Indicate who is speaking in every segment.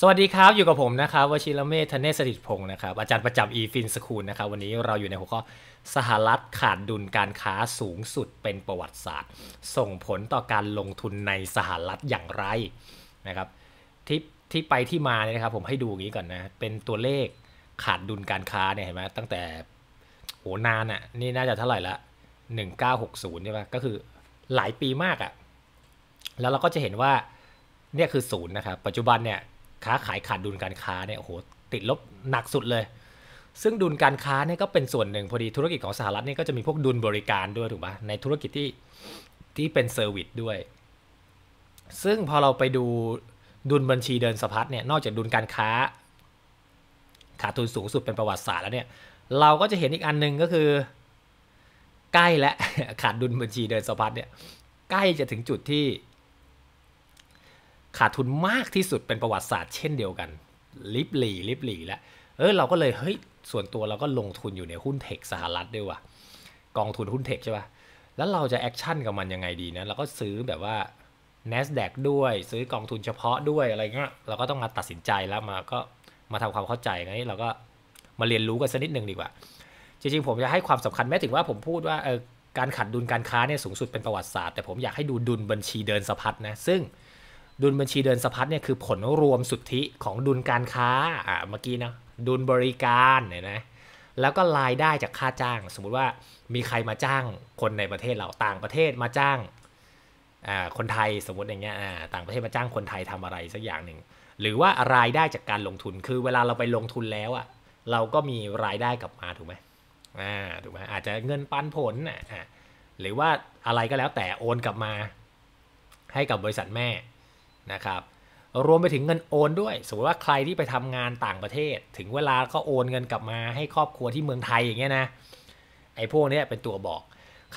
Speaker 1: สวัสดีครับ อยู่กับผมนะครับวชิรเมธเนศริตพงศ์นะครับอาจารย์ประจำอีฟินสคูลนะครับวันนี้เราอยู่ในหัวข้อสหรัฐขาดดุลการค้าสูงสุดเป็นประวัติศาสตร์ ส่งผลต่อการลงทุนในสหรัฐอย่างไรนะครับที่ที่ไปที่มาเนี่ยนะครับผมให้ดูอย่างนี้ก่อนนะ เป็นตัวเลขขาดดุลการค้าเนี่ยเห็นไหมตั้งแต่โหนานอะ่ะนี่น่าจะเท่าไหร่ละ 1960ใช่ปะก็คือหลายปีมากอะ่ะแล้วเราก็จะเห็นว่าเนี่ยคือศูนย์นะครับปัจจุบันเนี่ยค้าขายขาดดุลการค้าเนี่ยโอ้โหติดลบหนักสุดเลย ซึ่งดุลการค้าเนี่ยก็เป็นส่วนหนึ่งพอดีธุรกิจของ สหรัฐนี่ก็จะมีพวกดุลบริการด้วยถูกปะในธุรกิจที่ที่เป็นเซอร์วิสด้วย ซึ่งพอเราไปดูดุลบัญชีเดินสะพัดเนี่ยนอก จากดุลการค้า ขาดทุนสูงสุดเป็นประวัติศาสตร์แล้วเนี่ยเราก็จะเห็นอีกอันนึงก็คือ ใกล้และขาดดุลบัญชีเดินสะพัดเนี่ยใกล้จะถึงจุดที่ขาดทุนมากที่สุดเป็นประวัติศาสตร์ เช่นเดียวกัน ลิบหลีลิบหลีแล้วเออเราก็เลยเฮ้ย ส่วนตัวเราก็ลงทุนอยู่ในหุ้นเทคสหรัฐด้วยว่ะกองทุนหุ้นเทคใช่ป่ะแล้วเราจะแอคชั่นกับมันยังไงดีนะเราก็ซื้อแบบว่า N a s d a q ด้วย ซื้อกองทุนเฉพาะด้วยอะไรเงี้ยเราก็ต้องมาตัดสินใจแล้วมาก็มาทำความเข้าใจงี้เราก็มาเรียนรู้กันสักนิดหนึ่งดีกว่า จริง ๆ ผมจะให้ความสำคัญแม้ถึงว่าผมพูดว่าเออการขัดดุลการค้าเนี่ยสูงสุดเป็นประวัติศาสตร์แต่ผมอยากให้ดูดุลบัญชีเดินสะพัดนะ ซึ่งดุลบัญชีเดินสะพัดเนี่ยคือผลรวมสุทธิของดุลการค้าอ่าเมื่อกี้นะดุลบริการเนี่ยนะแล้วก็รายได้จากค่าจ้าง สมมุติว่ามีใครมาจ้างคนในประเทศเราต่างประเทศมาจ้างอ่าคนไทยสมมติอย่างเงี้ยอ่าต่างประเทศมาจ้างคนไทยทำอะไรสักอย่างหนึ่งหรือว่ารายได้จากการลงทุนคือ เวลาเราไปลงทุนแล้วอ่ะเราก็มีรายได้กลับมาถูกไหมอ่าถูกไหมอาจจะเงินปันผลอ่ะหรือว่าอะไรก็แล้วแต่โอนกลับมา ให้กับบริษัทแม่นะครับรวมไปถึงเงินโอนด้วยสมมติว่าใครที่ไปทำงานต่างประเทศ ถึงเวลาก็โอนเงินกลับมาให้ครอบครัวที่เมืองไทยอย่างเงี้ยนะไอ้พวกนี้เป็นตัวบอก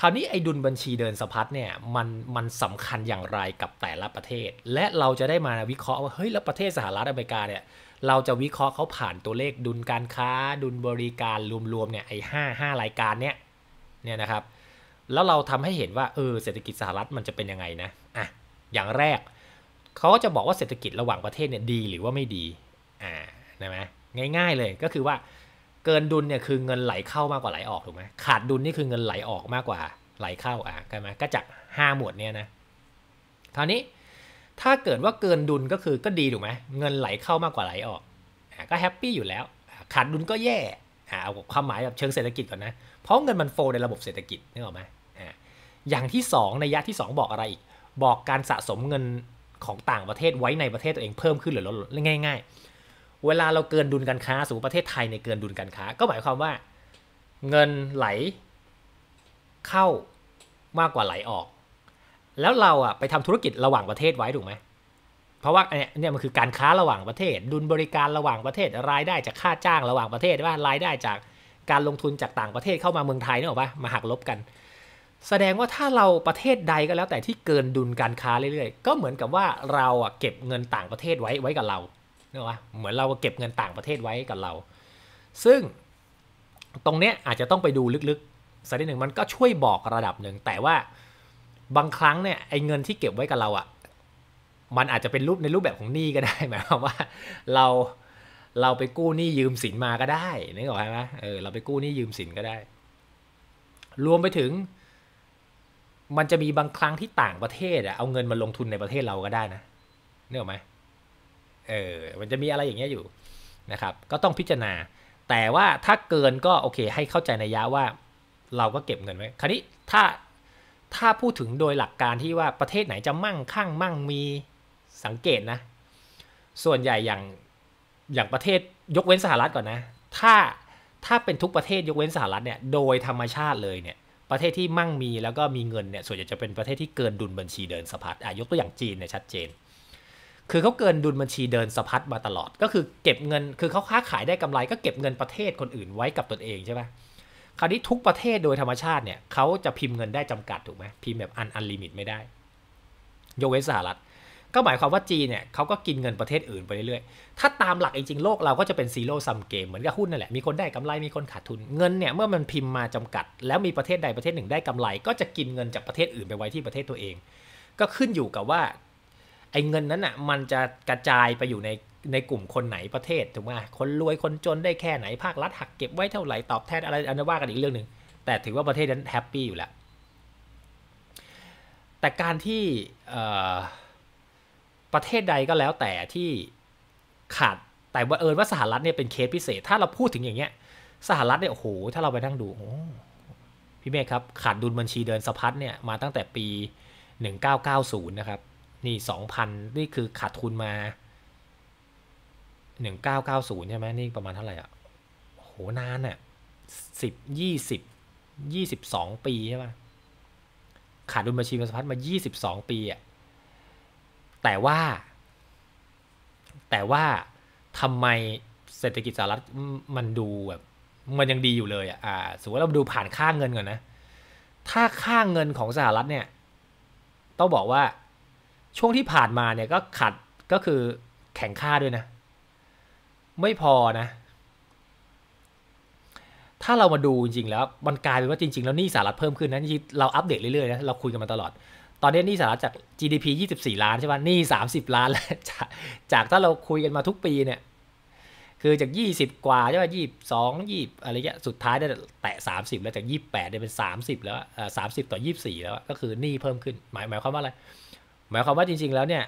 Speaker 1: คราวนี้ไอ้ดุลบัญชีเดินสะพัดเนี่ยมันมันสำคัญอย่างไรกับแต่ละประเทศ และเราจะได้มาวิเคราะห์ว่าเฮ้ยแล้วประเทศสหรัฐอเมริกาเนี่ยเราจะวิเคราะห์เขาผ่านตัวเลขดุลการค้าดุลบริการรวมๆเนี่ยไอ้ห้าห้ารายการเนี่ยเนี่ยนะครับแล้วเราทำให้เห็นว่าเออเศรษฐกิจสหรัฐมันจะเป็นยังไงนะอ่ะอย่างแรกเขาก็จะบอกว่าเศรษฐกิจระหว่างประเทศเนี่ยดีหรือว่าไม่ดี อ่านะไหมง่ายๆเลยก็คือว่าเกินดุลเนี่ยคือเงินไหลเข้ามากกว่าไหลออกถูกไหมขาดดุลนี่คือเงินไหลออกมากกว่าไหลเข้าอ่ะใช่ไหมก็จากห้าหมวดเนี่ยนะ คราวนี้ถ้าเกิดว่าเกินดุลก็คือก็ดีถูกไหมเงินไหลเข้ามากกว่าไหลออกอ่ก็แฮปปี้อยู่แล้ว ขาดดุลก็แย่อ่าเอาความหมายแบบเชิงเศรษฐกิจก่อนนะเพราะเงินมันโฟ ในระบบเศรษฐกิจนึกออกไหมอ่าอย่างที่สองในยะที่สองบอกอะไรอีกบอกการสะสมเงินของต่างประเทศไว้ในประเทศตัวเองเพิ่มขึ้นหรือลดลงง่ายๆ เวลาเราเกินดุลการค้าสูงประเทศไทยในเกินดุลการค้า ก็หมายความว่า เงินไหลเข้ามากกว่าไหลออก แล้วเราอ่ะไปทำธุรกิจระหว่างประเทศไว้ถูกไหมเพราะว่าเนี่ยเนี่ยมันคือการค้าระหว่างประเทศ ดุลบริการระหว่างประเทศรายได้จากค่าจ้างระหว่างประเทศว่ารายได้จากการลงทุนจากต่างประเทศเข้ามาเมืองไทยเนี่ยหรอปะมาหักลบกันแสดงว่าถ้าเราประเทศใดก็แล้วแต่ที่เกินดุลการค้าเรื่อยๆ ก็เหมือนกับว่าเราอ่ะเก็บเงินต่างประเทศไว้ไว้กับเราเนอะวะเหมือนเราเก็บเงินต่างประเทศไว้กับเรา ซึ่งตรงเนี้ยอาจจะต้องไปดูลึกๆสักนิดหนึ่งมันก็ช่วยบอกระดับหนึ่งแต่ว่า บางครั้งเนี่ยไอ้เงินที่เก็บไว้กับเรา อ่ะ มันอาจจะเป็นรูปในรูปแบบของหนี้ก็ได้หมายความว่า เราเราไปกู้หนี้ยืมสินมาก็ได้นึกออกไหมเออเราไปกู้หนี้ยืมสินก็ได้ รวมไปถึงมันจะมีบางครั้งที่ต่างประเทศอะเอาเงินมาลงทุนในประเทศเราก็ได้นะเนี่ยหรอไหมเออ มันจะมีอะไรอย่างเงี้ยอยู่นะครับ ก็ต้องพิจารณา แต่ว่าถ้าเกินก็โอเค ให้เข้าใจในยะว่าเราก็เก็บเงินไว้ คราวนี้ถ้าถ้าพูดถึงโดยหลักการที่ว่าประเทศไหนจะมั่งคั่งมั่งมีสังเกตนะ ส่วนใหญ่อย่างอย่างประเทศยกเว้นสหรัฐก่อนนะ ถ้าถ้าเป็นทุกประเทศ ยกเว้นสหรัฐเนี่ยโดยธรรมชาติเลยเนี่ยประเทศที่มั่งมีแล้วก็มีเงินเนี่ยส่วนใหญ่จะเป็นประเทศที่เกินดุลบัญชีเดินสะพัดอ่ะยกตัวอย่างจีนเนี่ยชัดเจน คือเขาเกินดุลบัญชีเดินสะพัดมาตลอดก็คือเก็บเงิน คือเขาค้าขายได้กำไร ก็เก็บเงินประเทศคนอื่นไว้กับตนเองใช่ไหมคราวนี้ทุกประเทศโดยธรรมชาติเนี่ยเขาจะพิมพ์เงินได้จำกัดถูกไหมพิมพ์แบบอันอันลิมิตไม่ได้ ยกเว้นสหรัฐก็หมายความว่าจีนเนี่ยเขาก็กินเงินประเทศอื่นไปเรื่อยๆ ถ้าตามหลักจริงๆ โลกเราก็จะเป็นซีโร่ซัมเกมเหมือนกับหุ้นนั่นแหละ มีคนได้กำไรมีคนขาดทุน เงินเนี่ยเมื่อมันพิมพ์มาจำกัด แล้วมีประเทศใดประเทศหนึ่งได้กำไรก็จะกินเงินจากประเทศอื่นไปไว้ที่ประเทศตัวเอง ก็ขึ้นอยู่กับว่าไอ้เงินนั้นอ่ะมันจะกระจายไปอยู่ในในกลุ่มคนไหนประเทศถูกไหมคนรวยคนจนได้แค่ไหนภาครัฐหักเก็บไว้เท่าไหร่ตอบแทนอะไรอันนั้นว่ากันอีกเรื่องหนึ่งแต่ถือว่าประเทศนั้นแฮปปี้อยู่แล้วแต่การที่ประเทศใดก็แล้วแต่ที่ขาด แต่บ่าเอิญว่าสหรัฐเนี่ยเป็นเคสพิเศษ ถ้าเราพูดถึงอย่างเงี้ย สหรัฐเนี่ย โอ้โห ถ้าเราไปนั่งดูพี่เมฆครับขาดดุลบัญชีเดินสะพัดเนี่ย มาตั้งแต่ปี 1990 นะครับ นี่ 2,000 นี่คือขาดทุนมา 1990 ใช่ไหม นี่ประมาณเท่าไหร่อ่ะโหนานเนี่่10 20 22ปีใช่ไหมขาดดุลบัญชีเดินสะพัดมา22ปีอ่ะแต่ว่า แต่ว่าทำไมเศรษฐกิจสหรัฐมันดูแบบมันยังดีอยู่เลยอ่ะ่าสมมติเราดูผ่านค่าเงินก่อนนะ ถ้าค่าเงินของสหรัฐเนี่ย ต้องบอกว่าช่วงที่ผ่านมาเนี่ยก็ขัดก็คือแข่งค่าด้วยนะ ไม่พอนะ ถ้าเรามาดูจริงๆแล้วมันกลายเป็นว่าจริงๆแล้วนี่สหรัฐเพิ่มขึ้นนะจริงเราอัปเดตเรื่อยๆนะเราคุยกันมาตลอดตอนนี้หนี้สหรัฐจาก GDP 24 ล้านใช่ไหมหนี้30 ล้านแล้วจากจากถ้าเราคุยกันมาทุกปีเนี่ย คือจาก 20 กว่าใช่ไหมยี่สองยี่อะไรเงี้ยสุดท้ายได้แตะ30 แล้วจาก28เนี่ยเป็น 30 แล้วอ่าสามสิบต่อ 24แล้ว ก็คือหนี้เพิ่มขึ้น หมายหมายความว่าอะไรหมายความว่าจริง ๆแล้วเนี่ย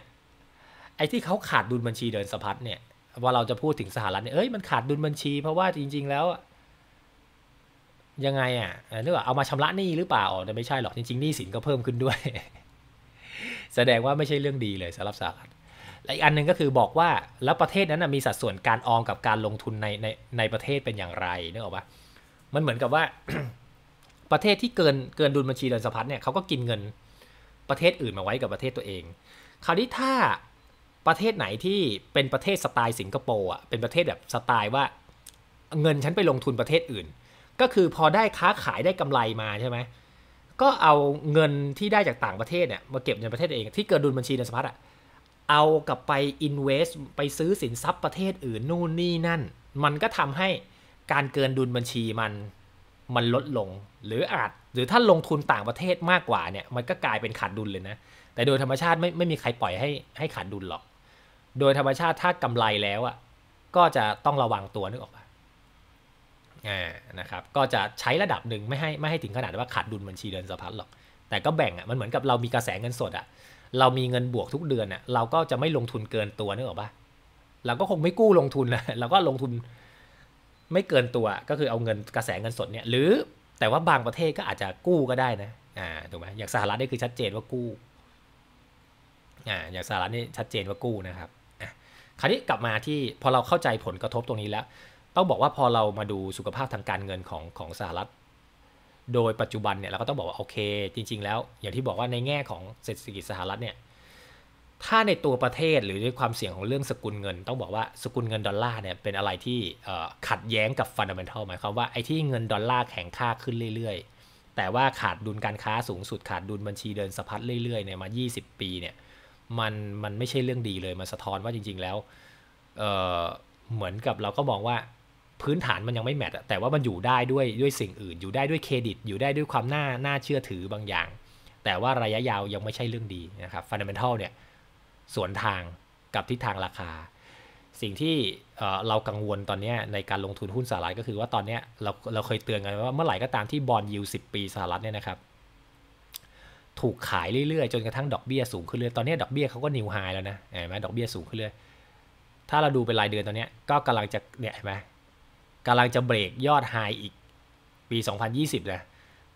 Speaker 1: ไอ้ที่เขาขาดดุลบัญชี เดินสะพัดเนี่ยว่าเราจะพูดถึงสหรัฐเนี่ยเอ้ยมันขาดดุลบัญชีเพราะว่าจริงๆ แล้วยังไงอ่ะนึกว่าเอามาชำระหนี้หรือเปล่าอ๋อไม่ใช่หรอกจริงๆหนี้สินก็เพิ่มขึ้นด้วยแสดงว่าไม่ใช่เรื่องดีเลยสำหรับสหรัฐและอีกอันหนึ่งก็คือบอกว่าแล้วประเทศนั้นมีสัดส่วนการออมกับการลงทุน ใน ในในประเทศเป็นอย่างไรนึกออกปะมันเหมือนกับว่าประเทศที่เกินเกินดุลบัญชีเดินสะพัดเนี่ยเขาก็กินเงินประเทศอื่นมาไว้กับประเทศตัวเอง คราวนี้ถ้าประเทศไหนที่เป็นประเทศสไตล์สิงคโปร์อ่ะเป็นประเทศแบบสไตล์ว่า เงินฉันไปลงทุนประเทศอื่น ก็คือพอได้ค้าขายได้กำไรมาใช่ไหมก็เอาเงินที่ได้จากต่างประเทศเนี่ยมาเก็บในประเทศเองที่เกิดดุลบัญชีเดินสะพัดอ่ะเอากลับไปอินเวสต์ไปซื้อสินทรัพย์ประเทศอื่นนู่นนี่นั่น มันก็ทำให้การเกินดุลบัญชีมันมันลดลงหรืออาจ หรือถ้าลงทุนต่างประเทศมากกว่าเนี่ยมันก็กลายเป็นขาดดุลเลยนะแต่โดยธรรมชาติไม่ไม่มีใครปล่อยให้ให้ขาดดุลหรอก โดยธรรมชาติถ้ากำไรแล้วอ่ะก็จะต้องระวังตัวนึกออกปะอ่านะครับ ก็จะใช้ระดับหนึ่งไม่ให้ไม่ให้ถึงขนาดว่าขาดดุลบัญชีเดินสะพัดหรอก แต่ก็แบ่งอ่ะ มันเหมือนกับเรามีกระแสเงินสด อ่ะ เรามีเงินบวกทุกเดือนอ่ะเราก็จะไม่ลงทุนเกินตัวนึกออกปะเราก็คงไม่กู้ลงทุนนะเราก็ลงทุนไม่เกินตัว ก็คือเอาเงินกระแสเงินสดเนี่ย หรือ แต่ว่าบางประเทศก็อาจจะกู้ก็ได้นะ อ่า ถูกไหมอย่างสหรัฐนี่คือชัดเจนว่ากู้ อ่า อย่างสหรัฐนี่ชัดเจนว่ากู้นะครับคราวนี้กลับมาที่พอเราเข้าใจผลกระทบตรงนี้แล้วต้องบอกว่าพอเรามาดูสุขภาพทางการเงินของของสหรัฐ โดยปัจจุบันเนี่ยเราก็ต้องบอกว่า โอเคจริงๆแล้ว อย่างที่บอกว่าในแง่ของเศรษฐกิจสหรัฐเนี่ย ถ้าในตัวประเทศหรือในความเสี่ยงของเรื่องสกุลเงิน ต้องบอกว่าสกุลเงินดอลลาร์เนี่ย เป็นอะไรที่ขัดแย้งกับฟันดัมเบลทัลหมายความว่าไอ้ที่เงินดอลลาร์แข็งค่าขึ้นเรื่อยๆ แต่ว่าขาดดุลการค้าสูงสุดขาดดุลบัญชีเดินสะพัดเรื่อยๆเนี่ยมา 20 ปีเนี่ยมันมันไม่ใช่เรื่องดีเลยมันสะท้อนว่าจริง ๆแล้วเเหมือนกับเราก็มองว่าพื้นฐานมันยังไม่แมทแต่ว่ามันอยู่ได้ด้วยด้วยสิ่งอื่น อยู่ได้ด้วยเครดิต อยู่ได้ด้วยความน่าน่าเชื่อถือบางอย่าง แต่ว่าระยะยาวยังไม่ใช่เรื่องดีนะครับ ฟันเดเมนทัลเนี่ยสวนทางกับทิศทางราคา สิ่งที่เรากังวลตอนนี้ในการลงทุนหุ้นสหรัฐก็คือว่าตอนนี้เราเราเคยเตือนกันว่าเมื่อไหร่ก็ตามที่บอลยูสิบปีสหรัฐเนี่ยนะครับ ถูกขายเรื่อยๆจนกระทั่งดอกเบีย้ยสูงขึ้นเรื่อยตอนนี้ดอกเบีย้ยเขาก็นิวไฮแล้วนะ เห็นไหมดอกเบีย้ยสูงขึ้นเรื่อยถ้าเราดูเป็นรายเดือนตอนนี้ก็กำลังจะเนี่ยเห็นไหมกำลังจะเบรกยอดไฮอีกปี 2020 นะ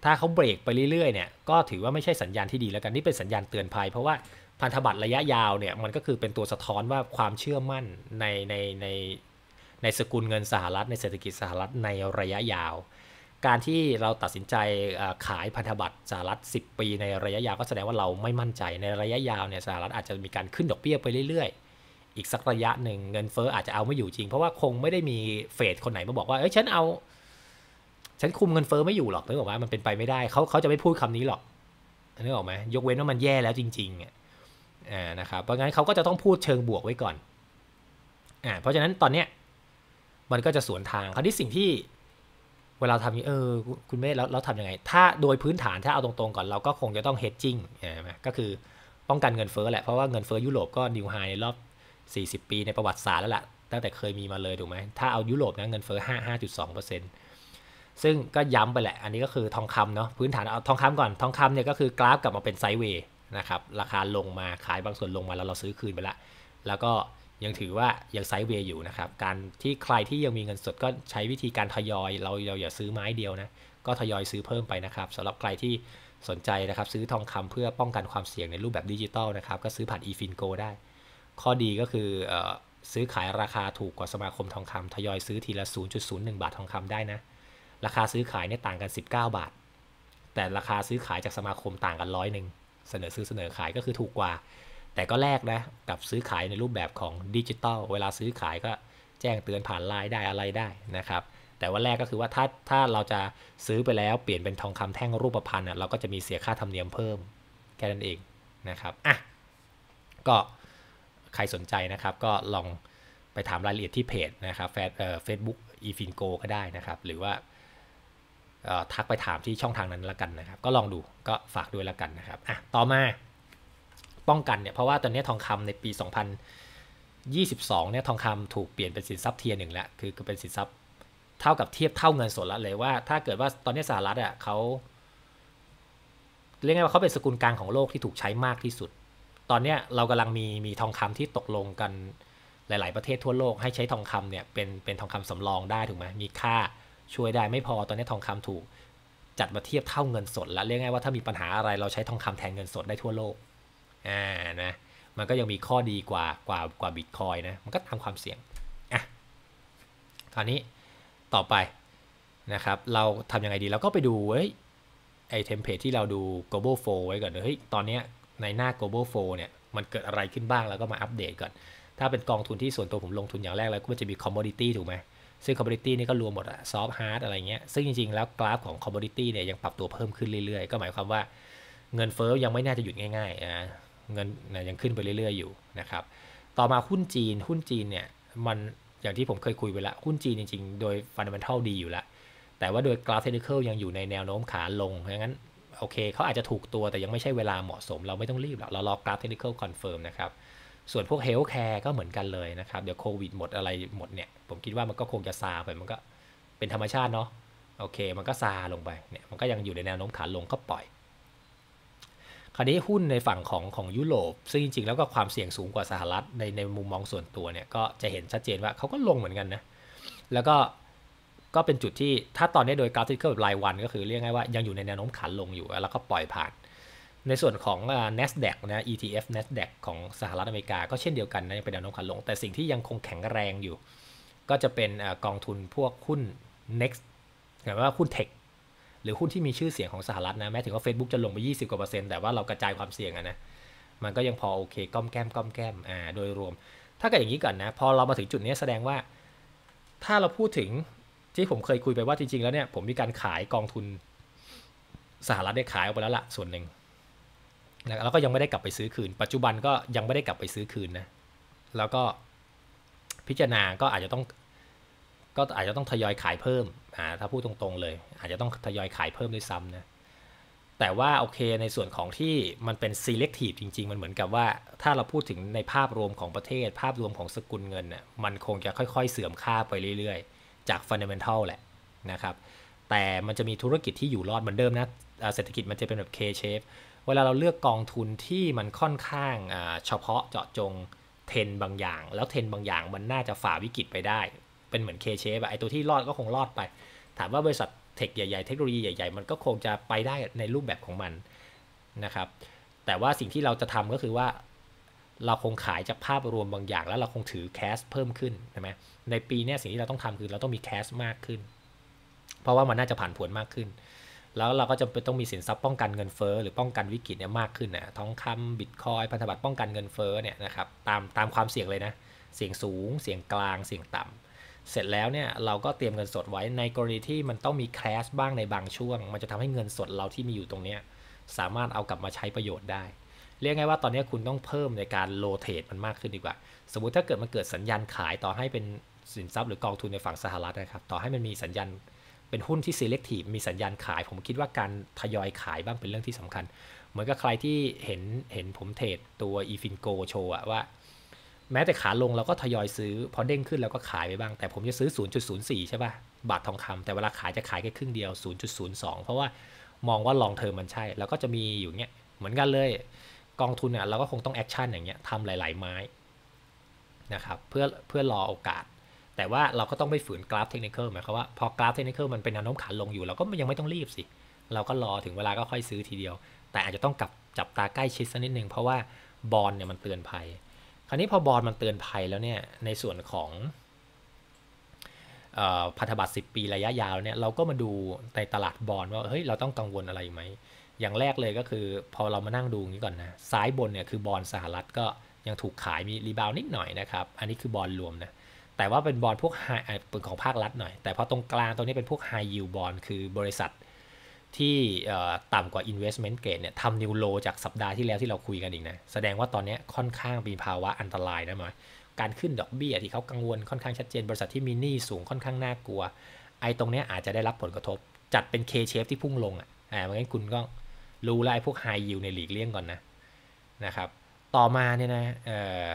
Speaker 1: ถ้าเขาเบรกไปเรื่อยๆ เนี่ย ก็ถือว่าไม่ใช่สัญญาณที่ดีแล้วกัน นี่เป็นสัญญาณเตือนภัย เพราะว่า พันธบัตรระยะยาวเนี่ย มันก็คือเป็นตัวสะท้อนว่าความเชื่อมั่นในในในในสกุลเงินสหรัฐ ในเศรษฐกิจสหรัฐในระยะยาว การที่เราตัดสินใจขายพันธบัตรสหรัฐ 10 ปีในระยะยาวก็แสดงว่าเราไม่มั่นใจในระยะยาวเนี่ย สหรัฐอาจจะมีการขึ้นดอกเบี้ยไปเรื่อยๆอีกสักระยะหนึ่งเงินเฟอ้ออาจจะเอาไม่อยู่จริง เพราะว่าคงไม่ได้มีเฟดคนไหนมาบอกว่าเอ้ยฉันเอา ฉันคุมเงินเฟอ้อไม่อยู่หรอกนึกออกว่ามันเป็นไปไม่ได้เขาเขาจะไม่พูดคำนี้หรอกนึกออกไหมยกเว้นว่ามันแย่แล้วจริงๆอ่านะครับเพราะงั้นเขาก็จะต้องพูดเชิงบวกไว้ก่อนอ่าเพราะฉะนั้นตอนเนี้ยมันก็จะสวนทางคราวนี้สิ่งที่เวลาทำเออคุณเมฆแล้วเราทำยังไง ถ้าโดยพื้นฐานถ้าเอาตรงๆ ก่อน เราก็คงจะต้องเฮดจิ้งใช่ไหมก็คือป้องกันเงินเฟ้อแหละเพราะว่าเงินเฟ้อยุโรปก็นิวไฮในรอบ40 ปีในประวัติศาสตร์แล้วละ่ะ ตั้งแต่เคยมีมาเลยถูกไหมถ้าเอายุโรปนะเงินเฟ้อ5 5.2%ซซึ่งก็ย้ำไปแหละ อันนี้ก็คือทองคำเนาะ พื้นฐานเอาทองคำก่อน ทองคำเนี่ยก็คือกราฟกลับมาเป็นไซด์เวย์นะครับ ราคาลงมาขายบางส่วนลงมาแล้วเราซื้อคืนไปละ แล้วก็ยังถือว่า ยังไซด์เวย์อยู่นะครับ การที่ใครที่ยังมีเงินสดก็ใช้วิธีการทยอยเราเราอย่าซื้อไม้เดียวนะ ก็ทยอยซื้อเพิ่มไปนะครับสำหรับใครที่สนใจนะครับซื้อทองคำเพื่อป้องกันความเสี่ยงในรูปแบบดิจิตอลนะครับก็ซื้อผ่าน e f i n g o ได้ข้อดีก็คือซื้อขายราคาถูกกว่าสมาคมทองคำทยอยซื้อทีละ 0.01 บาททองคำได้นะ ราคาซื้อขายเนี่ยต่างกัน 19 บาท แต่ราคาซื้อขายจากสมาคมต่างกันร้อยหนึ่งเสนอซื้อเสนอขายก็คือถูกกว่า แต่ก็แลกนะกับซื้อขายในรูปแบบของดิจิตอลเวลาซื้อขายก็แจ้งเตือนผ่านไลน์ได้อะไรได้นะครับ แต่ว่าแรกก็คือว่าถ้าถ้าเราจะซื้อไปแล้วเปลี่ยนเป็นทองคำแท่งรูปพรรณเราก็จะมีเสียค่าธรรมเนียมเพิ่มแค่นั้นเองนะครับอ่ะก็ใครสนใจนะครับก็ลองไปถามรายละเอียดที่เพจนะครับเฟซบุ๊กอีฟินโกก็ได้นะครับหรือว่าทักไปถามที่ช่องทางนั้นละกันนะครับก็ลองดูก็ฝากด้วยละกันนะครับอ่ะต่อมาป้องกันเนี่ยเพราะว่าตอนนี้ทองคำในปี 2022 เนี่ยทองคำถูกเปลี่ยนเป็นสินทรัพย์เทียร์หนึ่งแล้วคือเป็นสินทรัพย์เท่ากับเทียบเท่าเงินสดแล้วเลยว่าถ้าเกิดว่าตอนนี้สหรัฐอ่ะเขาเรียกไงว่าเขาเป็นสกุลกลางของโลกที่ถูกใช้มากที่สุดตอนเนี้ยเรากำลังมีมีทองคำที่ตกลงกันหลายๆประเทศทั่วโลกให้ใช้ทองคำเนี่ยเป็นเป็นทองคำสำรองได้ถูกไหมมีค่าช่วยได้ไม่พอตอนนี้ทองคำถูกจัดมาเทียบเท่าเงินสดแล้วเรียกง่ายว่าถ้ามีปัญหาอะไรเราใช้ทองคำแทนเงินสดได้ทั่วโลกอ่านะมันก็ยังมีข้อดีกว่า กว่ากว่าบิตคอยนะมันก็ตามความเสี่ยงอ่ะคราวนี้ต่อไปนะครับเราทำยังไงดีเราก็ไปดูเอ้ยไอเทมเพลตที่เราดู global flow ไว้ก่อนเฮ้ยตอนนี้ในหน้า global f o เนี่ย มันเกิดอะไรขึ้นบ้างแล้วก็มาอัปเดตก่อน ถ้าเป็นกองทุนที่ส่วนตัวผมลงทุนอย่างแรกเลยก็จะมี commodity ถูกไหม ซึ่ง commodity นี่ก็รวมหมดอะซอฟ t ์ฮาร์ดอะไรเงี้ย ซึ่งจริงๆ แล้วกราฟของ commodity เนี่ยยังปรับตัวเพิ่มขึ้นเรื่อยๆ ก็หมายความว่าเงินเฟอ้อยังไม่น่าจะหยุดง่ายๆนะเงินนยังขึ้นไปเรื่อยๆอยู่นะครับ ต่อมาหุ้นจีน หุ้นจีนเนี่ยมันอย่างที่ผมเคยคุยไปละหุ้นจีนจริงๆ โดยฟันด a ม e n t ท l ดีอยู่ละแต่ว่าโดยกราฟเทคนิคยังอยู่ในแนวโน้มขา ลงเพราะงั้นโอเค เขาอาจจะถูกตัวแต่ยังไม่ใช่เวลาเหมาะสม เราไม่ต้องรีบหรอกเรารอกราฟเทคนิคอลคอนเฟิร์มนะครับ ส่วนพวกเฮลท์แคร์ก็เหมือนกันเลยนะครับ เดี๋ยวโควิดหมด อะไรหมดเนี่ย ผมคิดว่ามันก็คงจะซาไป มันก็เป็นธรรมชาติเนาะ โอเค มันก็ซาลงไป เนี่ย มันก็ยังอยู่ในแนวโน้มขาลงก็ปล่อย คราวนี้หุ้นในฝั่งของของยุโรปซึ่งจริงๆแล้วก็ความเสี่ยงสูงกว่าสหรัฐในในมุมมองส่วนตัวเนี่ย ก็จะเห็นชัดเจนว่าเขาก็ลงเหมือนกันนะ แล้วก็ก็เป็นจุดที่ถ้าตอนนี้โดยกราฟที่เคลื่อนรายวันก็คือเรียกง่ายว่ายังอยู่ในแนวโน้มขาลงอยู่แล้วก็ปล่อยผ่าน ในส่วนของ n a s d a q นะ ETF n a s d a q ของสหรัฐอเมริกา ก็เช่นเดียวกันนะยังเป็นแนวโน้มขาลงแต่สิ่งที่ยังคงแข็งแรงอยู่ ก็จะเป็นกองทุนพวกหุ้น next หมายว่าหุ้นเทคหรือหุ้นที่มีชื่อเสียงของสหรัฐนะแม้ถึงว่า Facebook จะลงไป20กว่าเปอร์เซ็นต์แต่ว่าเรากระจายความเสี่ยงนะมันก็ยังพอโอเคก้อมแก้มก้อมแก้มอ่าโดยรวม ถ้าเกิดอย่างนี้ก่อนนะพอเรามาถึงจุดนี้แสดงว่า ถ้าเราพูดถึงที่ผมเคยคุยไปว่าจริง ๆ แล้วเนี่ยผมมีการขายกองทุนสหรัฐได้ขายออกไปแล้วละส่วนหนึ่งแล้วก็ยังไม่ได้กลับไปซื้อคืน ปัจจุบันก็ยังไม่ได้กลับไปซื้อคืนนะ แล้วก็พิจารณาก็อาจจะต้องก็อาจจะต้องทยอยขายเพิ่มอ่าถ้าพูดตรง ๆเลย อาจจะต้องทยอยขายเพิ่มด้วยซ้ำนะ แต่ว่าโอเคในส่วนของที่มันเป็น selective จริง ๆมันเหมือนกับว่า ถ้าเราพูดถึงในภาพรวมของประเทศ ภาพรวมของสกุลเงินน่ยมันคงจะค่อยๆเสื่อมค่าไปเรื่อย ๆจากฟันเดเมนทัลแหละนะครับ แต่มันจะมีธุรกิจที่อยู่รอดเหมือนเดิมนะเศรษฐกิจมันจะเป็นแบบ K-shape เวลาเราเลือกกองทุนที่มันค่อนข้างเฉพาะเจาะจง เทนบางอย่าง แล้วเทนบางอย่างมันน่าจะฝ่าวิกฤตไปได้ เป็นเหมือน K-shape ไอตัวที่รอดก็คงรอดไป ถามว่าบริษัทเทคใหญ่ๆ เทคโนโลยีใหญ่ๆ มันก็คงจะไปได้ในรูปแบบของมันนะครับแต่ว่าสิ่งที่เราจะทำก็คือว่า เราคงขายจากภาพรวมบางอย่าง แล้วเราคงถือแคสเพิ่มขึ้นใช่ไหมในปีนี้สิ่งที่เราต้องทำคือเราต้องมีแคสมากขึ้น เพราะว่ามันน่าจะผ่านผวนมากขึ้น แล้วเราก็จะปต้องมีสินทรัพย์ป้องกันเงินเฟ้อหรือป้องกันวิกฤตเนี่ยมากขึ้นนะทองคำบิตคอยพันธบัตรป้องกันเงินเฟ้อเนี่ยนะครับตามตามความเสี่ยงเลยนะ เสี่ยงสูงเสี่ยงกลางเสี่ยงต่ำ เสร็จแล้วเนี่ยเราก็เตรียมเงินสดไว้ในกรณีที่ มันต้องมีแคสบ้างในบางช่วง มันจะทำให้เงินสดเราที่มีอยู่ตรงเนี้ยสามารถเอากลับมาใช้ประโยชน์ได้ เรียกง่ายว่าตอนนี้คุณต้องเพิ่มในการโลเทตมันมากขึ้นดีกว่า สมมุติถ้าเกิดมันเกิดสัญญาณขายต่อให้เป็นสินทรัพย์หรือกองทุนในฝั่งสหรัฐนะครับ ต่อให้มันมีสัญญาณ เป็นหุ้นที่ selective มีสัญญาณขาย ผมคิดว่าการทยอยขายบ้างเป็นเรื่องที่สำคัญ เหมือนกับใครที่เห็นเห็นผมเทรดตัว e f i n g o โชว์ว่าแม้แต่ขาลงเราก็ทยอยซื้อ พอเด้งขึ้นเราก็ขายไปบ้าง แต่ผมจะซื้อ 0.04 ใช่ปะ่ะ บาททองคำ แต่เวลาขายจะขายแค่ครึ่งเดียว 0.02 เพราะว่ามองว่าลองเทอมมันใช่ แล้วก็จะมีอยู่เงี้ยเหมือนกันเลย กองทุนเนี่ยเราก็คงต้องแอคชั่นอย่างเงี้ยทำหลายๆไม้นะครับเพื่อเพื่อรอโอกาสแต่ว่าเราก็ต้องไม่ฝืนกราฟเทคนิคหมายความว่าพอกราฟเทคนิคมันเป็นแนวโน้มขาลงอยู่ เราก็ยังไม่ต้องรีบสิ เราก็รอถึงเวลาก็ค่อยซื้อทีเดียว แต่อาจจะต้องกับจับตาใกล้ชิดสักนิดนึงเพราะว่าบอลเนี่ยมันเตือนภัย คราวนี้พอบอลมันเตือนภัยแล้วเนี่ย ในส่วนของพันธบัตร10 ปีระยะยาวเนี่ย เราก็มาดูในตลาดบอลว่าเฮ้ยเราต้องกังวลอะไรไหม อย่างแรกเลยก็คือพอเรามานั่งดูงี้ก่อนนะ ซ้ายบนเนี่ยคือบอลสหรัฐก็ยังถูกขายมีรีบาวนิดหน่อยนะครับ อันนี้คือบอลรวมนะแต่ว่าเป็นบอลพวกไฮเป็นของภาครัฐหน่อย แต่พอตรงกลางตรงนี้เป็นพวกไฮยิวบอลคือบริษัทที่ต่ำกว่า Investment Grade เนี่ยทำนิวโลจากสัปดาห์ที่แล้วที่เราคุยกันอีกนะ แสดงว่าตอนนี้ค่อนข้างมีภาวะอันตรายนะหม้ย การขึ้นดอกเบี้ยที่เขากังวลค่อนข้างชัดเจนบริษัทที่มีหนี้สูงค่อนข้างน่ากลัว ไอ้ตรงนี้อาจจะได้รับผลกระทบจัดเป็น K shape ที่พุ่งลงอ่ะอ่าเพราะงั้นคุณก็รู้แล้วไอ้พวก High Yield ในหลีกเลี่ยงก่อนนะนะครับต่อมาเนี่ยนะเอ่อ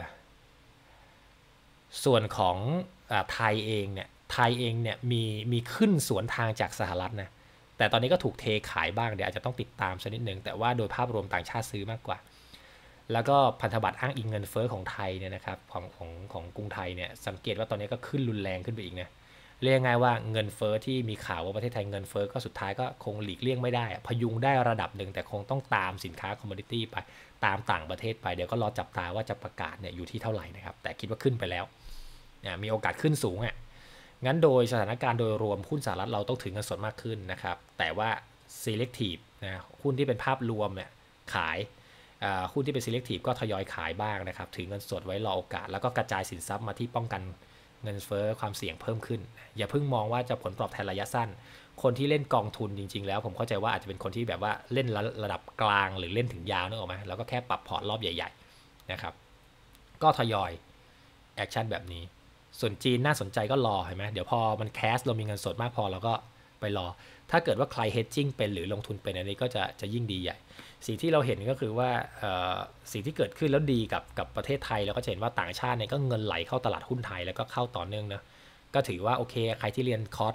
Speaker 1: ส่วนของอไทยเองเนี่ย ไทยเองเนี่ยมีมีขึ้นสวนทางจากสหรัฐนะ แต่ตอนนี้ก็ถูกเทขายบ้างเดี๋ยวอาจจะต้องติดตามสักนิดหนึ่ง แต่ว่าโดยภาพรวมต่างชาติซื้อมากกว่า แล้วก็พันธบัตรอ้างอิงเงินเฟอ้อของไทยเนี่ยนะครับของของของกรุงไทยเนี่ยสังเกตว่าตอนนี้ก็ขึ้นรุนแรงขึ้นไปอีกนะเรียกง่ายว่าเงินเฟอ้อที่มีข่าวว่าประเทศไทยเงินเฟอ้อก็สุดท้ายก็คงหลีกเลี่ยงไม่ได้พยุงได้ระดับหนึ่งแต่คงต้องตามสินค้าคอมมอดิตี้ไปตามต่างประเทศไปเดี๋ยวก็รอจับตาว่าจะประกาศเนี่ยอยู่ที่เท่าไหร่นะครับแต่คิดว่าขึ้นไปแล้วเนี่ยมีโอกาสขึ้นสูงอะ่ะงั้นโดยสถานการณ์โดยรวมหุ้นสหรัฐเราต้องถึงเงินสดมากขึ้นนะครับ แต่ว่า selective นะหุ้นที่เป็นภาพรวมเนี่ยขายหุ้นที่เป็น selective ก็ทยอยขายบ้างนะครับถึงเงินสดไว้รอโอกาส แล้วก็กระจายสินทรัพย์มาที่ป้องกันเงินเฟ้อความเสี่ยงเพิ่มขึ้น อย่าเพิ่งมองว่าจะผลตอบแทนระยะสั้น คนที่เล่นกองทุนจริงๆ แล้วผมเข้าใจว่าอาจจะเป็นคนที่แบบว่าเล่นระระดับกลางหรือเล่นถึงยาวนึกออกไหมแล้วก็แค่ปรับพอร์ตรอบใหญ่ๆ นะครับ ก็ทยอยแอคชั่นแบบนี้ส่วนจีนน่าสนใจก็รอเห็นไหมเดี๋ยวพอมันแคสเรามีเงินสดมากพอเราก็ไปรอ ถ้าเกิดว่าใครเฮดจิ้งเป็นหรือลงทุนเป็นอันนี้ก็จะจะยิ่งดีใหญ่สิ่งที่เราเห็นก็คือว่าสิ่งที่เกิดขึ้นแล้วดีกับกับประเทศไทยเราก็จะเห็นว่าต่างชาติเนี่ยก็เงินไหลเข้าตลาดหุ้นไทยแล้วก็เข้าต่อเนื่องนะก็ถือว่าโอเคใครที่เรียนคอร์ส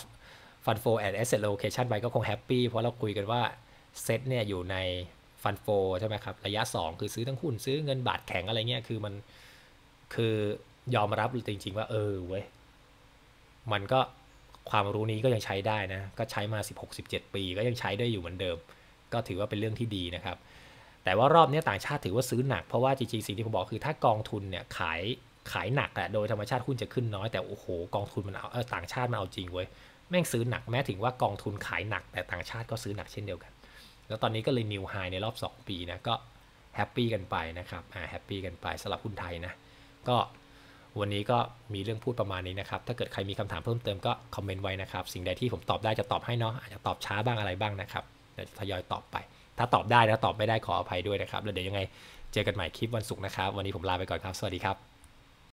Speaker 1: ฟันโฟแอนด์แอสเซทโลเคชันไปก็คงแฮปปี้เพราะเราคุยกันว่าเซ็ตเนี่ยอยู่ในฟันโฟใช่ไหมครับระยะ 2 คือซื้อทั้งหุ้นซื้อเงินบาทแข็งอะไรเงี้ยคือมันคือยอมรับจริงๆว่าเออเว้ยมันก็ความรู้นี้ก็ยังใช้ได้นะก็ใช้มา 16-17 ปี ก็ยังใช้ได้อยู่เหมือนเดิม ก็ถือว่าเป็นเรื่องที่ดีนะครับ แต่ว่ารอบนี้ต่างชาติถือว่าซื้อหนักเพราะว่าจริง ๆ สิ่งที่ผมบอกคือถ้ากองทุนเนี่ยขายขายหนักแหละโดยธรรมชาติหุ้นจะขึ้นน้อยแต่ โอ้โหกองทุนมันเอาต่างชาติมันเอาจริงเว้ยแม่งซื้อหนักแม้ถึงว่ากองทุนขายหนัก แต่ต่างชาติก็ซื้อหนักเช่นเดียวกันแล้วตอนนี้ก็เลยนิวไฮในรอบ2 ปีนะก็แฮปปี้กันไปนะครับอ่าแฮปปี้กันไปสำหรับหุ้นไทยนะ ก็วันนี้ก็มีเรื่องพูดประมาณนี้นะครับ ถ้าเกิดใครมีคำถามเพิ่มเติมก็คอมเมนต์ไว้นะครับ สิ่งใดที่ผมตอบได้จะตอบให้เนาะอาจจะตอบช้าบ้างอะไรบ้างนะครับเดี๋ยวทยอยตอบไป ถ้าตอบได้้วตอบไม่ได้ขออภัยด้วยนะครับแล้วเดี๋ยวยังไงเจอกันใหม่คลิปวันศุกร์นะครับ วันนี้ผมลาไปก่อนครับ สวัสดีครับ